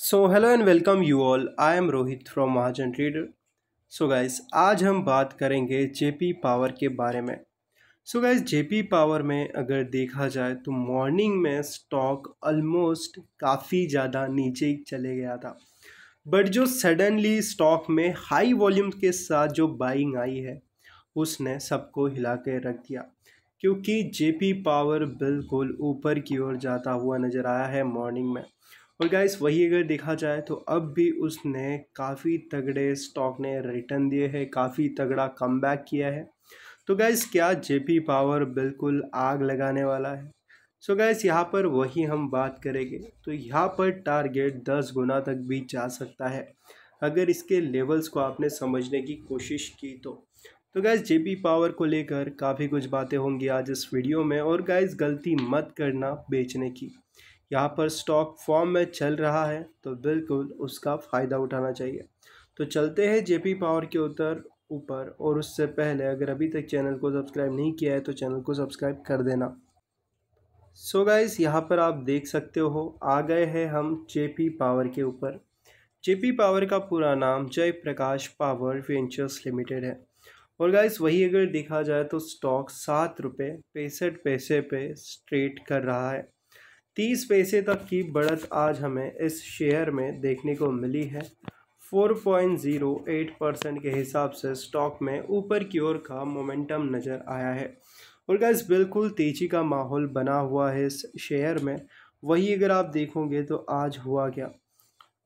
so hello and welcome you all I am Rohit from Mahajan trader so guys आज हम बात करेंगे जेपी पावर के बारे में सो गाइज जेपी पावर में अगर देखा जाए तो मॉर्निंग में स्टॉक ऑलमोस्ट काफ़ी ज़्यादा नीचे चले गया था बट जो सडनली स्टॉक में हाई वॉल्यूम के साथ जो बाइंग आई है उसने सबको हिला के रख दिया क्योंकि जेपी पावर बिल्कुल ऊपर की ओर जाता हुआ नज़र आया है मॉर्निंग में और गाइस वही अगर देखा जाए तो अब भी उसने काफ़ी तगड़े स्टॉक ने रिटर्न दिए हैं काफ़ी तगड़ा कम किया है तो गैस क्या जेपी पावर बिल्कुल आग लगाने वाला है सो so गैस यहाँ पर वही हम बात करेंगे तो यहाँ पर टारगेट दस गुना तक भी जा सकता है अगर इसके लेवल्स को आपने समझने की कोशिश की तो तो गैस जेपी पावर को लेकर काफ़ी कुछ बातें होंगी आज इस वीडियो में और गैस गलती मत करना बेचने की यहाँ पर स्टॉक फॉर्म में चल रहा है तो बिल्कुल उसका फ़ायदा उठाना चाहिए तो चलते हैं जेपी पावर के उतर ऊपर और उससे पहले अगर अभी तक चैनल को सब्सक्राइब नहीं किया है तो चैनल को सब्सक्राइब कर देना सो so गाइस यहाँ पर आप देख सकते हो आ गए हैं हम जेपी पावर के ऊपर जेपी पावर का पूरा नाम जय प्रकाश पावर वेंचर्स लिमिटेड है और गाइस वही अगर देखा जाए तो स्टॉक सात रुपये पैंसठ पैसे पे स्ट्रेट कर रहा है तीस पैसे तक की बढ़त आज हमें इस शेयर में देखने को मिली है 4.08 परसेंट के हिसाब से स्टॉक में ऊपर की ओर का मोमेंटम नज़र आया है और गैस बिल्कुल तेज़ी का माहौल बना हुआ है इस शेयर में वही अगर आप देखोगे तो आज हुआ क्या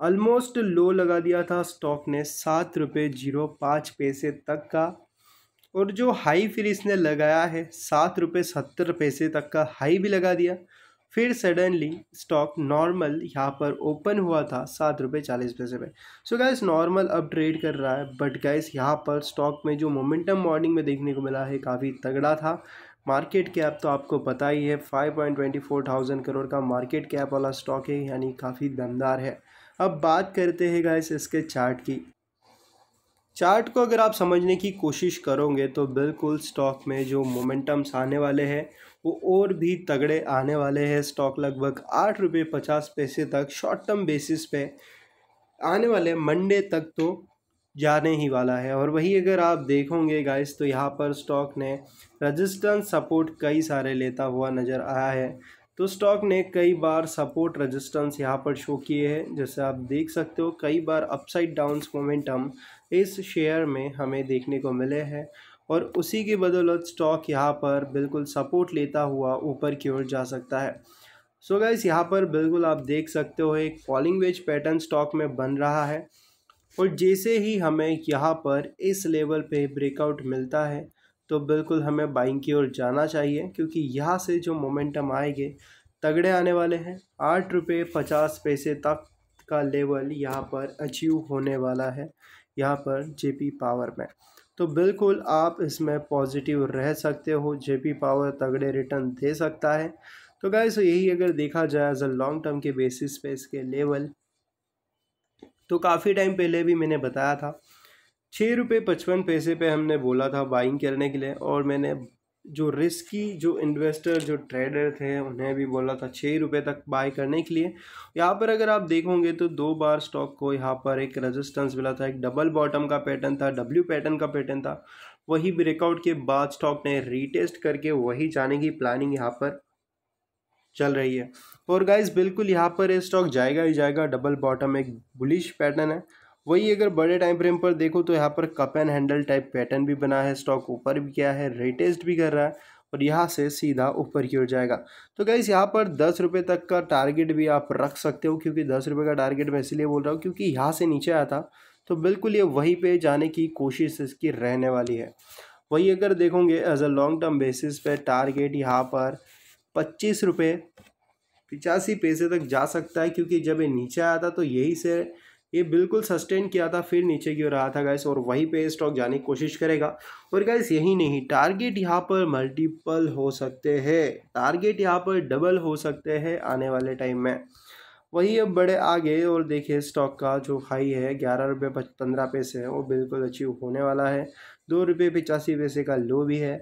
ऑलमोस्ट लो लगा दिया था स्टॉक ने सात रुपये जीरो पाँच पैसे तक का और जो हाई फिर इसने लगाया है सात रुपये सत्तर पैसे तक का हाई भी लगा दिया फिर सडनली स्टॉक नॉर्मल यहाँ पर ओपन हुआ था सात रुपये चालीस पैसे में सो गैस नॉर्मल अब ट्रेड कर रहा है बट गैस यहाँ पर स्टॉक में जो मोमेंटम मॉर्निंग में देखने को मिला है काफ़ी तगड़ा था मार्केट कैप तो आपको पता ही है five point twenty four thousand crore का मार्केट कैप वाला स्टॉक है यानी काफ़ी दमदार है अब बात करते हैं गैस इसके चार्ट की चार्ट को अगर आप समझने की कोशिश करोगे तो बिल्कुल स्टॉक में जो मोमेंटम्स आने वाले हैं वो और भी तगड़े आने वाले हैं स्टॉक लगभग आठ रुपये पचास पैसे तक शॉर्ट टर्म बेसिस पे आने वाले मंडे तक तो जाने ही वाला है और वही अगर आप देखोगे गाइस तो यहाँ पर स्टॉक ने रजिस्टेंस सपोर्ट कई सारे लेता हुआ नज़र आया है तो स्टॉक ने कई बार सपोर्ट रेजिस्टेंस यहाँ पर शो किए हैं जैसे आप देख सकते हो कई बार अपसाइड डाउन्स मोमेंटम इस शेयर में हमें देखने को मिले हैं और उसी की बदौलत स्टॉक यहाँ पर बिल्कुल सपोर्ट लेता हुआ ऊपर की ओर जा सकता है सो so गाइस यहाँ पर बिल्कुल आप देख सकते हो एक फॉलिंग वेज पैटर्न स्टॉक में बन रहा है और जैसे ही हमें यहाँ पर इस लेवल पे ब्रेकआउट मिलता है तो बिल्कुल हमें बाइंग की ओर जाना चाहिए क्योंकि यहाँ से जो मोमेंटम आएंगे तगड़े आने वाले हैं आठ रुपये पचास पैसे तक का लेवल यहाँ पर अचीव होने वाला है यहाँ पर जेपी पावर में तो बिल्कुल आप इसमें पॉजिटिव रह सकते हो जेपी पावर तगड़े रिटर्न दे सकता है तो गाइस यही अगर देखा जाए एज अ लॉन्ग टर्म के बेसिस पे इसके लेवल तो काफ़ी टाइम पहले भी मैंने बताया था छः रुपये पचपन पैसे पे हमने बोला था बाइंग करने के लिए और मैंने जो रिस्की जो इन्वेस्टर जो ट्रेडर थे उन्हें भी बोला था छः रुपये तक बाय करने के लिए यहाँ पर अगर आप देखोगे तो दो बार स्टॉक को यहाँ पर एक रेजिस्टेंस मिला था एक डबल बॉटम का पैटर्न था डब्ल्यू पैटर्न का पैटर्न था वही ब्रेकआउट के बाद स्टॉक ने रीटेस्ट करके वही जाने की प्लानिंग यहाँ पर चल रही है और गाइज बिल्कुल यहाँ पर ये स्टॉक जाएगा ही जाएगा डबल बॉटम एक बुलिश पैटर्न है वही अगर बड़े टाइम फ्रेम पर देखो तो यहाँ पर cup and handle type pattern भी बना है स्टॉक ऊपर भी गया है रेटेस्ट भी कर रहा है और यहाँ से सीधा ऊपर की ओर जाएगा तो गैस यहाँ पर दस रुपये तक का टारगेट भी आप रख सकते हो क्योंकि दस रुपये का टारगेट मैं इसलिए बोल रहा हूँ क्योंकि यहाँ से नीचे आया था तो बिल्कुल ये वहीं पे जाने की कोशिश इसकी रहने वाली है वही अगर देखोगे as a long term basis पे टारगेट यहाँ पर पच्चीस रुपये पचासी पैसे तक जा सकता है क्योंकि जब ये नीचे आया था तो यही से ये बिल्कुल सस्टेन किया था फिर नीचे की ओर रहा था गैस और वहीं पे स्टॉक जाने की कोशिश करेगा और गैस यही नहीं टारगेट यहाँ पर मल्टीपल हो सकते हैं टारगेट यहाँ पर डबल हो सकते हैं आने वाले टाइम में वही अब बड़े आगे और देखिए स्टॉक का जो हाई है ग्यारह रुपये पंद्रह पैसे है वो बिल्कुल अचीव होने वाला है दो रुपये पचासी पैसे का लो भी है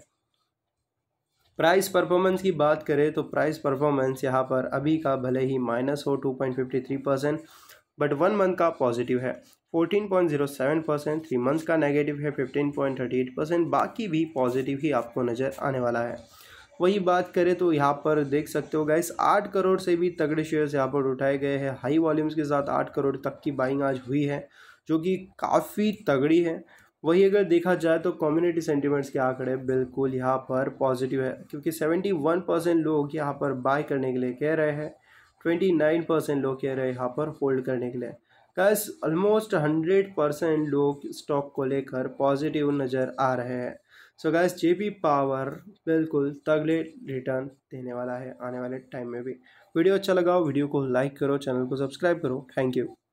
प्राइस परफॉर्मेंस की बात करें तो प्राइस परफॉर्मेंस यहाँ पर अभी का भले ही माइनस हो two point fifty three percent but one month का पॉजिटिव है 14.07 परसेंट थ्री मंथ्स का नेगेटिव है 15.38 परसेंट बाकी भी पॉजिटिव ही आपको नज़र आने वाला है वही बात करें तो यहाँ पर देख सकते हो गाइस आठ करोड़ से भी तगड़े शेयर्स यहाँ पर उठाए गए हैं हाई वॉल्यूम्स के साथ आठ करोड़ तक की बाइंग आज हुई है जो कि काफ़ी तगड़ी है वही अगर देखा जाए तो कम्युनिटी सेंटीमेंट्स के आंकड़े बिल्कुल यहाँ पर पॉजिटिव है क्योंकि 71 परसेंट लोग यहाँ पर बाय करने के लिए कह रहे हैं ट्वेंटी नाइन परसेंट लोग कह रहे हैं यहाँ पर होल्ड करने के लिए गैस ऑलमोस्ट हंड्रेड परसेंट लोग स्टॉक को लेकर पॉजिटिव नज़र आ रहे हैं so guys J P power बिल्कुल तगले रिटर्न देने वाला है आने वाले टाइम में भी वीडियो अच्छा लगाओ वीडियो को लाइक करो चैनल को सब्सक्राइब करो थैंक यू